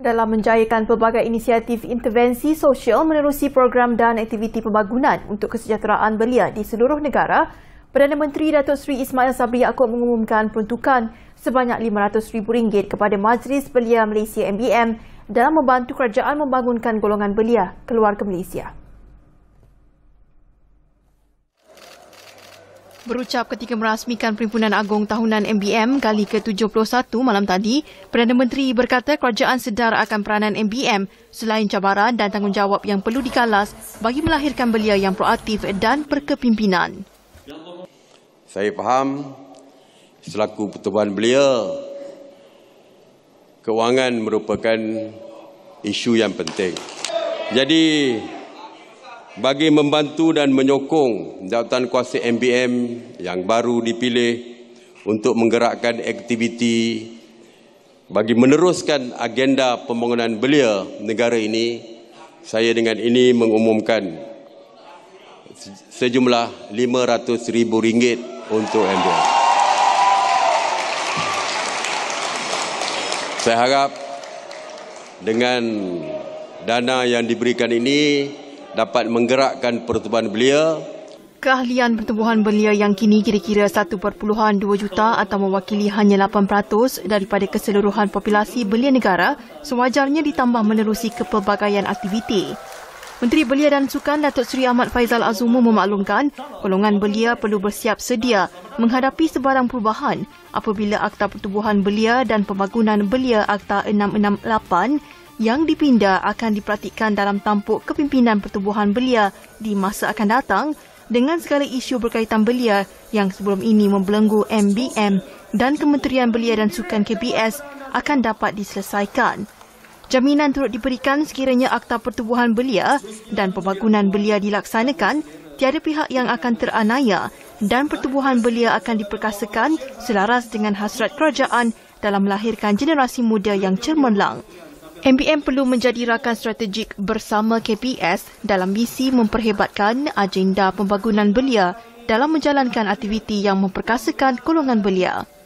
dalam menjayakan pelbagai inisiatif intervensi sosial menerusi program dan aktiviti pembangunan untuk kesejahteraan belia di seluruh negara, Perdana Menteri Datuk Seri Ismail Sabri Yaakob mengumumkan peruntukan sebanyak RM500,000 kepada Majlis Belia Malaysia MBM dalam membantu kerajaan membangunkan golongan belia keluarga Malaysia. Berucap ketika merasmikan Perhimpunan Agong Tahunan MBM kali ke-71 malam tadi, Perdana Menteri berkata kerajaan sedar akan peranan MBM selain cabaran dan tanggungjawab yang perlu dikalas bagi melahirkan belia yang proaktif dan berkepimpinan. Saya faham selaku pertubuhan belia, kewangan merupakan isu yang penting. Jadi, bagi membantu dan menyokong jawatan kuasa MBM yang baru dipilih untuk menggerakkan aktiviti bagi meneruskan agenda pembangunan belia negara ini saya dengan ini mengumumkan sejumlah RM500,000 untuk MBM. Saya harap dengan dana yang diberikan ini dapat menggerakkan pertumbuhan belia. Keahlian pertumbuhan belia yang kini kira-kira 1.2 juta atau mewakili hanya 8% daripada keseluruhan populasi belia negara sewajarnya ditambah menerusi kepelbagaian aktiviti. Menteri Belia dan Sukan Datuk Seri Ahmad Faizal Azumu memaklumkan golongan belia perlu bersiap sedia menghadapi sebarang perubahan apabila Akta Pertubuhan Belia dan Pembangunan Belia Akta 668 yang dipinda akan diperhatikan dalam tampuk kepimpinan pertubuhan belia di masa akan datang dengan segala isu berkaitan belia yang sebelum ini membelenggu MBM dan Kementerian Belia dan Sukan KBS akan dapat diselesaikan. Jaminan turut diberikan sekiranya Akta Pertubuhan Belia dan pembangunan belia dilaksanakan, tiada pihak yang akan teranaya dan pertubuhan belia akan diperkasakan selaras dengan hasrat kerajaan dalam melahirkan generasi muda yang cemerlang. MBM perlu menjadi rakan strategik bersama KPS dalam misi memperhebatkan agenda pembangunan belia dalam menjalankan aktiviti yang memperkasakan golongan belia.